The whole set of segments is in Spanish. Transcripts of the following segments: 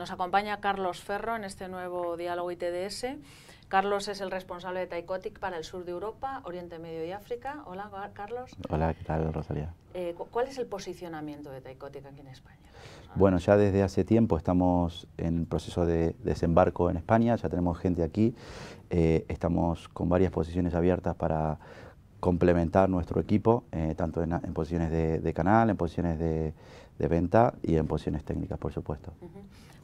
Nos acompaña Carlos Ferro en este nuevo diálogo ITDS. Carlos es el responsable de Taicotic para el sur de Europa, Oriente Medio y África. Hola, Carlos. Hola, ¿qué tal, Rosalía? Eh, ¿Cuál es el posicionamiento de Taicotic aquí en España? Ah. Bueno, ya desde hace tiempo estamos en proceso de desembarco en España, ya tenemos gente aquí, eh, estamos con varias posiciones abiertas para complementar nuestro equipo, eh, tanto en, posiciones de, canal, en posiciones de, venta y en posiciones técnicas, por supuesto.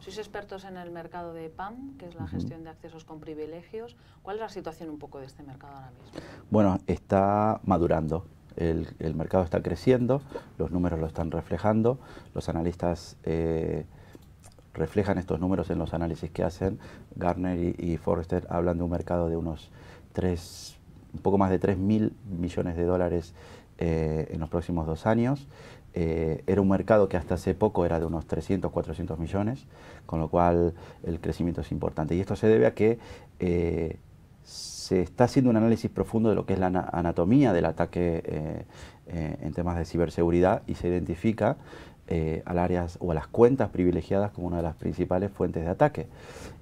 Sois expertos en el mercado de PAM, que es la gestión de accesos con privilegios. ¿Cuál es la situación un poco de este mercado ahora mismo? Bueno, está madurando. El, mercado está creciendo, los números lo están reflejando, los analistas... Eh, reflejan estos números en los análisis que hacen. Garner y, Forrester hablan de un mercado de unos 3 un poco más de 3.000 mil millones de dólares eh, en los próximos dos años. Eh, era un mercado que hasta hace poco era de unos 300, 400 millones, con lo cual el crecimiento es importante. Y esto se debe a que eh, se está haciendo un análisis profundo de lo que es la anatomía del ataque en temas de ciberseguridad y se identifica a las áreas o a las cuentas privilegiadas como una de las principales fuentes de ataque.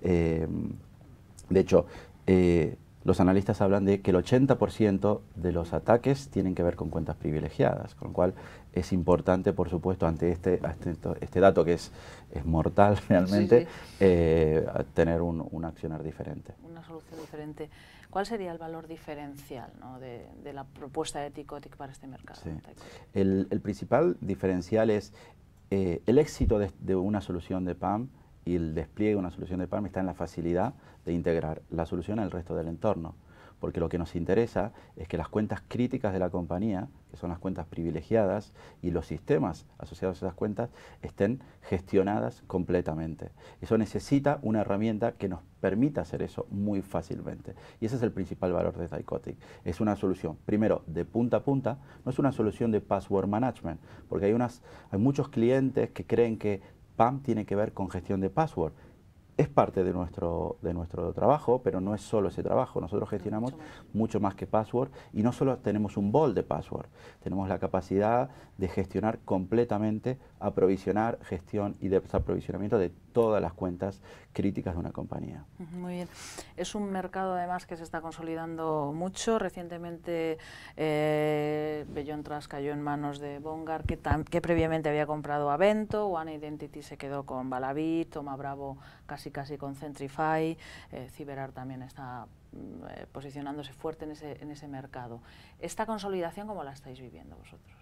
de hecho, los analistas hablan de que el 80% de los ataques tienen que ver con cuentas privilegiadas, con lo cual es importante, por supuesto, ante este, este dato que es, es mortal realmente, eh, tener un, un, accionar diferente. Una solución diferente. ¿Cuál sería el valor diferencial de, la propuesta de Ticotic para este mercado? El, principal diferencial es eh, el éxito de una solución de PAM y el despliegue de una solución de PARM está en la facilidad de integrar la solución al resto del entorno. Porque lo que nos interesa es que las cuentas críticas de la compañía, que son las cuentas privilegiadas, y los sistemas asociados a esas cuentas estén gestionadas completamente. Eso necesita una herramienta que nos permita hacer eso muy fácilmente. Y ese es el principal valor de Dicotic. Es una solución, primero, de punta a punta, no es una solución de password management, porque hay, unas, hay muchos clientes que creen que PAM tiene que ver con gestión de password es parte de nuestro, de nuestro trabajo, pero no es solo ese trabajo. Nosotros gestionamos mucho más. que password y no solo tenemos un bol de password, tenemos la capacidad de gestionar completamente, aprovisionar, gestión y desaprovisionamiento de todas las cuentas críticas de una compañía. Muy bien. Es un mercado además que se está consolidando mucho. Recientemente eh, cayó en manos de Bongar, que, previamente había comprado Avento, One Identity se quedó con Balabit, Toma Bravo casi y casi con Centrify, eh, también está mm, eh, posicionándose fuerte en ese, mercado. ¿Esta consolidación cómo la estáis viviendo vosotros?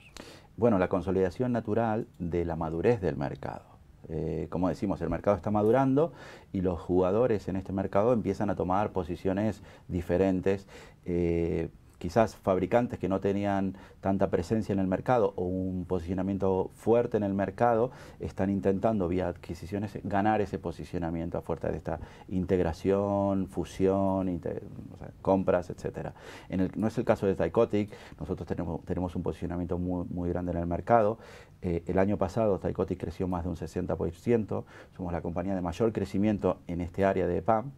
Bueno, la consolidación natural de la madurez del mercado. Eh, como decimos, el mercado está madurando y los jugadores en este mercado empiezan a tomar posiciones diferentes. Eh, quizás fabricantes que no tenían tanta presencia en el mercado o un posicionamiento fuerte en el mercado, están intentando vía adquisiciones ganar ese posicionamiento a fuerza de esta integración, fusión, compras, etc. no es el caso de Tycotic, nosotros tenemos, un posicionamiento muy, muy grande en el mercado. Eh, el año pasado Tycotic creció más de un 60%, somos la compañía de mayor crecimiento en este área de PAM.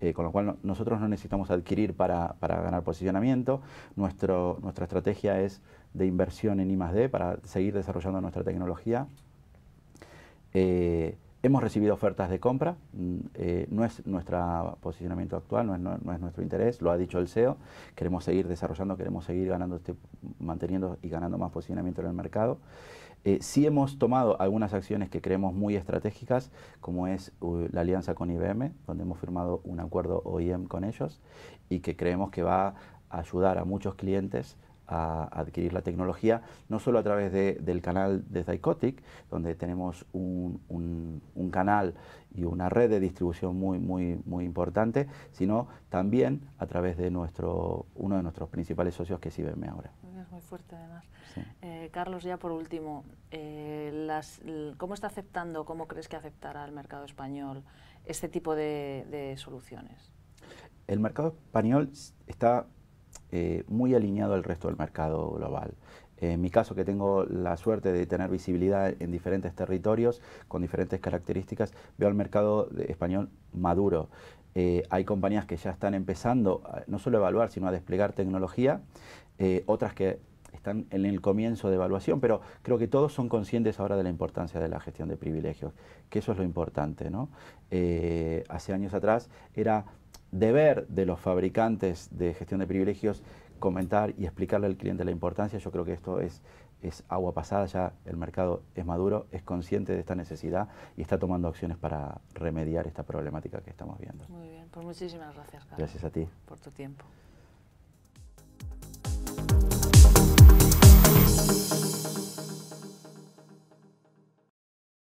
Eh, con lo cual nosotros no necesitamos adquirir para, ganar posicionamiento. nuestra estrategia es de inversión en I+.D. para seguir desarrollando nuestra tecnología. Eh, Hemos recibido ofertas de compra, mm, eh, no es nuestro posicionamiento actual, no es, nuestro interés, lo ha dicho el CEO, queremos seguir desarrollando, queremos seguir ganando este, manteniendo y ganando más posicionamiento en el mercado. Eh, sí hemos tomado algunas acciones que creemos muy estratégicas, como es uh, la alianza con IBM, donde hemos firmado un acuerdo OIM con ellos y que creemos que va a ayudar a muchos clientes a adquirir la tecnología, no solo a través del canal de Zycotic, donde tenemos un, canal y una red de distribución muy, muy, muy importante, sino también a través de nuestro, uno de nuestros principales socios que es IBM ahora. Es muy fuerte además. Eh, Carlos, ya por último, eh, ¿cómo está aceptando, cómo crees que aceptará el mercado español este tipo de, de soluciones? El mercado español está eh, muy alineado al resto del mercado global. En mi caso, que tengo la suerte de tener visibilidad en diferentes territorios con diferentes características, veo al mercado español maduro. Eh, hay compañías que ya están empezando no solo a evaluar, sino a desplegar tecnología, eh, otras que están en el comienzo de evaluación, pero creo que todos son conscientes ahora de la importancia de la gestión de privilegios, que eso es lo importante. hace años atrás era deber de los fabricantes de gestión de privilegios comentar y explicarle al cliente la importancia. Yo creo que esto es, es agua pasada, ya el mercado es maduro, es consciente de esta necesidad y está tomando acciones para remediar esta problemática que estamos viendo. Muy bien, pues muchísimas gracias. gracias a ti. Por tu tiempo.